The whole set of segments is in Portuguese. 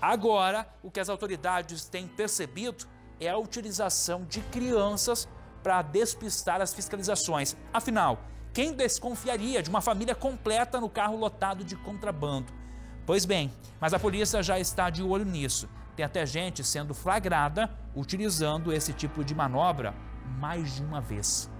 Agora, o que as autoridades têm percebido é a utilização de crianças para despistar as fiscalizações. Afinal, quem desconfiaria de uma família completa no carro lotado de contrabando? Pois bem, mas a polícia já está de olho nisso. Tem até gente sendo flagrada utilizando esse tipo de manobra mais de uma vez.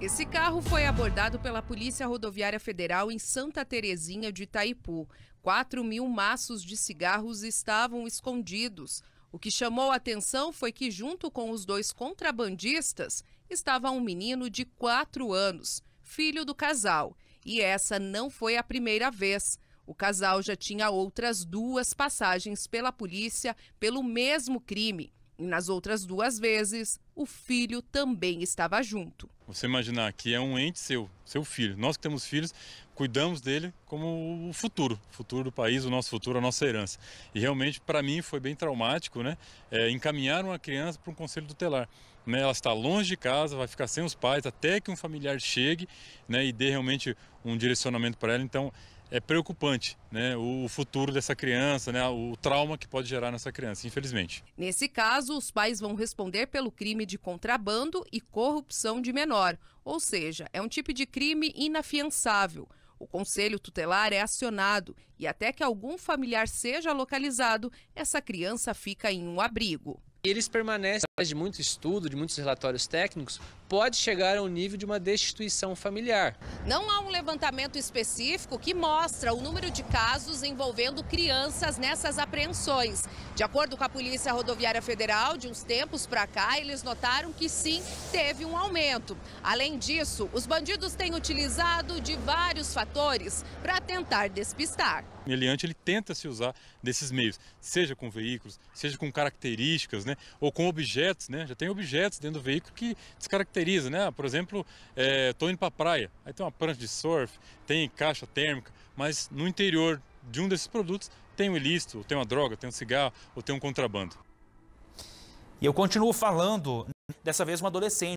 Esse carro foi abordado pela Polícia Rodoviária Federal em Santa Terezinha de Itaipu. 4 mil maços de cigarros estavam escondidos. O que chamou a atenção foi que, junto com os dois contrabandistas, estava um menino de 4 anos, filho do casal. E essa não foi a primeira vez. O casal já tinha outras duas passagens pela polícia pelo mesmo crime. E nas outras duas vezes, o filho também estava junto. Você imaginar que é um ente seu, seu filho. Nós que temos filhos, cuidamos dele como o futuro, o futuro do país, o nosso futuro, a nossa herança. E realmente, para mim, foi bem traumático, né? É, encaminhar uma criança para um conselho tutelar. Né? Ela está longe de casa, vai ficar sem os pais até que um familiar chegue né? e dê realmente um direcionamento para ela. Então, é preocupante né, o futuro dessa criança, né, o trauma que pode gerar nessa criança, infelizmente. Nesse caso, os pais vão responder pelo crime de contrabando e corrupção de menor, ou seja, é um tipo de crime inafiançável. O conselho tutelar é acionado e até que algum familiar seja localizado, essa criança fica em um abrigo. Eles permanecem de muito estudo, de muitos relatórios técnicos, pode chegar ao nível de uma destituição familiar. Não há um levantamento específico que mostra o número de casos envolvendo crianças nessas apreensões. De acordo com a Polícia Rodoviária Federal, de uns tempos para cá, eles notaram que sim, teve um aumento. Além disso, os bandidos têm utilizado de vários fatores para tentar despistar. O meliante ele tenta se usar desses meios, seja com veículos, seja com características, né, ou com objetos objetos, né? Já tem objetos dentro do veículo que descaracteriza, né? Por exemplo, estou é, indo para a praia, aí tem uma prancha de surf, tem caixa térmica, mas no interior de um desses produtos tem um ilícito, ou tem uma droga, tem um cigarro, ou tem um contrabando. E eu continuo falando, dessa vez uma adolescente.